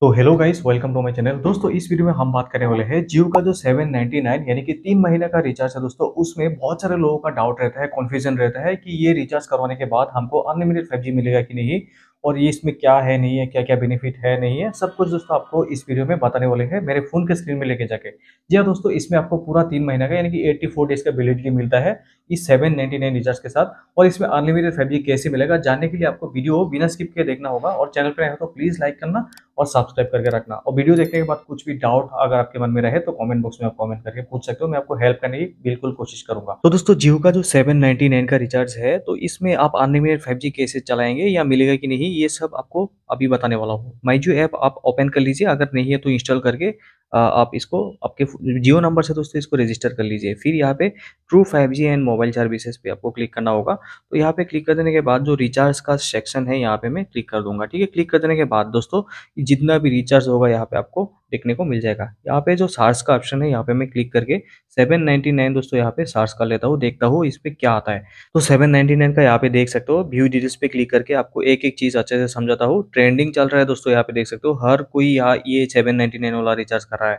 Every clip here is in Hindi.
तो hello guys welcome to my channel दोस्तों इस वीडियो में हम बात करने वाले हैं जियो का जो 799 यानी कि तीन महीने का रिचार्ज है दोस्तों उसमें बहुत सारे लोगों का डाउट रहता है कन्फ्यूजन रहता है कि ये रिचार्ज करवाने के बाद हमको अनलिमिटेड फाइव मिलेगा कि नहीं और ये इसमें क्या है नहीं है क्या क्या बेनिफिट है नहीं है सब कुछ दोस्तों आपको इस वीडियो में बताने वाले हैं मेरे फोन के स्क्रीन में लेके जाके जी हाँ दोस्तों इसमें आपको पूरा तीन महीना का यानी कि 84 डेज का वैलिडिटी मिलता है सेवन नाइन्टी नाइन रिचार्ज के साथ और इसमें अनलिमिटेड फाइव जी कैसे मिलेगा जानने के लिए आपको वीडियो बिना स्किप के देखना होगा और चैनल पर आए तो प्लीज़ लाइक करना और सब्सक्राइब करके रखना और वीडियो देखने के बाद कुछ भी डाउट अगर आपके मन में रहे तो कमेंट बॉक्स में आप कमेंट करके पूछ सकते हो मैं आपको हेल्प करने की बिल्कुल कोशिश करूंगा तो दोस्तों जियो का जो सेवन नाइन्टी नाइन का रिचार्ज है तो इसमें आप अनलिमिटेड फाइव जी कैसे चलाएंगे या मिलेगा कि नहीं ये सब आपको अभी बताने वाला हूँ माई जियो ऐप आप ओपन कर लीजिए अगर नहीं है तो इंस्टॉल करके आप इसको आपके जियो नंबर से दोस्तों इसको रजिस्टर कर लीजिए फिर यहाँ पे true five G and mobile services पे आपको क्लिक करना होगा तो यहाँ पे क्लिक कर देने के बाद जो रिचार्ज का सेक्शन है यहाँ पे मैं क्लिक कर दूंगा ठीक है क्लिक कर देने के बाद दोस्तों जितना भी रिचार्ज होगा यहाँ पे आपको देखने को मिल जाएगा यहाँ पे जो सार्स का ऑप्शन है यहाँ पे मैं क्लिक करके सेवन दोस्तों यहाँ पे सार्स कर लेता हूँ देखता हूँ इस पर क्या आता है तो सेवन का यहाँ पे देख सकते हो व्यू डिटेल्स पे क्लिक करके आपको एक एक चीज़ अच्छे से समझाता हूँ ट्रेंडिंग चल रहा है दोस्तों यहाँ पे देख सकते हो हर कोई यहाँ ये सेवन वाला रिचार्ज कर कर रहा है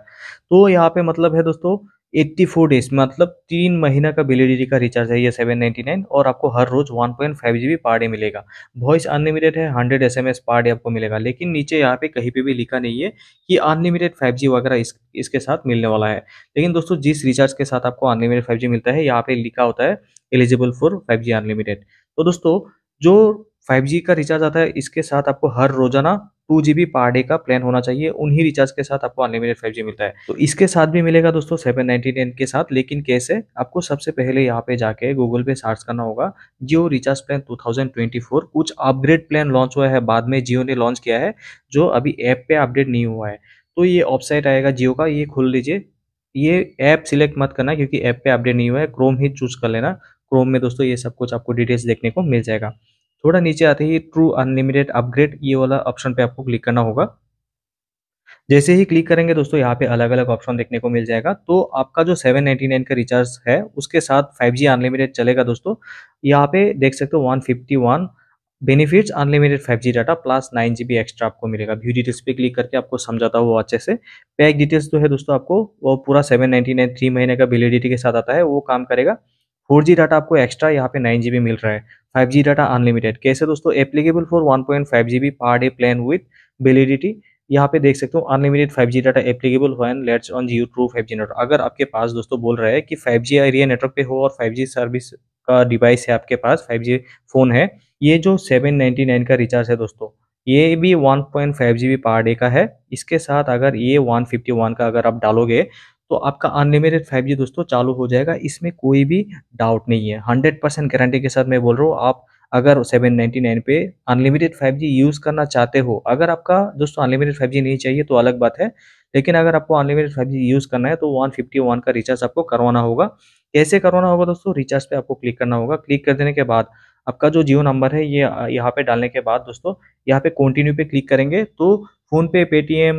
तो यहाँ पे मतलब है दोस्तों एट्टी फोर डेज मतलब तीन महीना का वेलिडिटी का रिचार्ज है ये सेवन नाइन्टी नाइन और आपको हर रोज one point five G B per day मिलेगा वॉइस अनलिमिटेड है hundred S M S per day आपको मिलेगा लेकिन नीचे यहाँ पे कहीं पे भी लिखा नहीं है कि अनलिमिटेड फाइव जी वगैरह इस, इसके साथ मिलने वाला है लेकिन दोस्तों जिस रिचार्ज के साथ आपको अनलिमिटेड फाइव जी मिलता है यहाँ पे लिखा होता है eligible for five G unlimited तो दोस्तों जो फाइव जी का रिचार्ज आता है इसके साथ आपको हर रोजाना two G B per day का प्लान होना चाहिए उन्हीं रिचार्ज के साथ आपको अनलिमिटेड फाइव जी मिलता है तो इसके साथ भी मिलेगा दोस्तों सेवन नाइनटी नाइन के साथ लेकिन कैसे आपको सबसे पहले यहाँ पे जाके गूगल पे सर्च करना होगा Jio recharge plan two thousand twenty four कुछ अपग्रेड प्लान लॉन्च हुआ है बाद में जियो ने लॉन्च किया है जो अभी ऐप पे अपडेट नहीं हुआ है तो ये वेबसाइट आएगा जियो का ये खोल लीजिए ये ऐप सिलेक्ट मत करना क्योंकि ऐप पे अपडेट नहीं हुआ है क्रोम ही चूज कर लेना क्रोम में दोस्तों ये सब कुछ आपको डिटेल्स देखने को मिल जाएगा थोड़ा नीचे आते ही ट्रू अनलिमिटेड अपग्रेड ये वाला ऑप्शन पे आपको क्लिक करना होगा जैसे ही क्लिक करेंगे दोस्तों यहाँ पे अलग अलग ऑप्शन देखने को मिल जाएगा तो आपका जो 799 का रिचार्ज है उसके साथ 5G अनलिमिटेड चलेगा दोस्तों यहाँ पे देख सकते हो 151 benefits unlimited 5G data plus nine G extra आपको मिलेगा व्यू डिटेल्स पे क्लिक करके आपको समझाता हुआ अच्छे से पैक डिटेल्स जो तो है दोस्तों आपको वो पूरा सेवन थ्री महीने का वेलिडिटी के साथ आता है वो काम करेगा फोर जी डाटा आपको एक्स्ट्रा यहाँ पे नाइन जी मिल रहा है फाइव जी डाटा अनलिमिटेड कैसे दोस्तों applicable for one point five G B per day plan with validity यहाँ पे देख सकते हो unlimited five G data applicable when let's on Jio true five G network अगर आपके पास दोस्तों बोल रहा है कि फाइव जी एरिया नेटवर्क पे हो और फाइव जी सर्विस का डिवाइस है आपके पास फाइव जी फोन है ये जो सेवन नाइनटी नाइन का रिचार्ज है दोस्तों ये भी one point five G B per day का है इसके साथ अगर ये वन फिफ्टी वन का अगर आप डालोगे तो आपका अनलिमिटेड फाइव जी दोस्तों चालू हो जाएगा इसमें कोई भी डाउट नहीं है हंड्रेड परसेंट गारंटी के साथ मैं बोल रहा हूँ आप अगर 799 पे अनलिमिटेड 5G यूज़ करना चाहते हो अगर आपका दोस्तों अनलिमिटेड 5G नहीं चाहिए तो अलग बात है लेकिन अगर आपको अनलिमिटेड 5G यूज़ करना है तो 151 का रिचार्ज आपको करवाना होगा कैसे करवाना होगा दोस्तों रिचार्ज पे आपको क्लिक करना होगा क्लिक कर देने के बाद आपका जो जियो नंबर है ये यह यहाँ पे डालने के बाद दोस्तों यहाँ पे कंटिन्यू पे क्लिक करेंगे तो फोन पे पेटीएम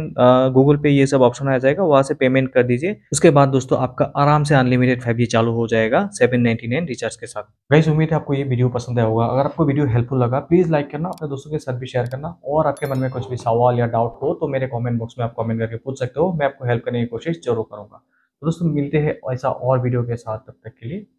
गूगल पे ये सब ऑप्शन आ जाएगा वहाँ से पेमेंट कर दीजिए उसके बाद दोस्तों आपका आराम से अनलिमिटेड फाइव चालू हो जाएगा सेवन नाइनटी नाइन रिचार्ज के साथ गाइस उम्मीद है आपको ये वीडियो पसंद आया होगा अगर आपको वीडियो हेल्पफुल लगा प्लीज लाइक करना अपने दोस्तों के साथ भी शेयर करना और आपके मन में कुछ भी सवाल या डाउट हो तो मेरे कॉमेंट बॉक्स में आप कॉमेंट करके पूछ सकते हो मैं आपको हेल्प करने की कोशिश जरूर करूंगा तो दोस्तों मिलते हैं ऐसा और वीडियो के साथ तब तक के लिए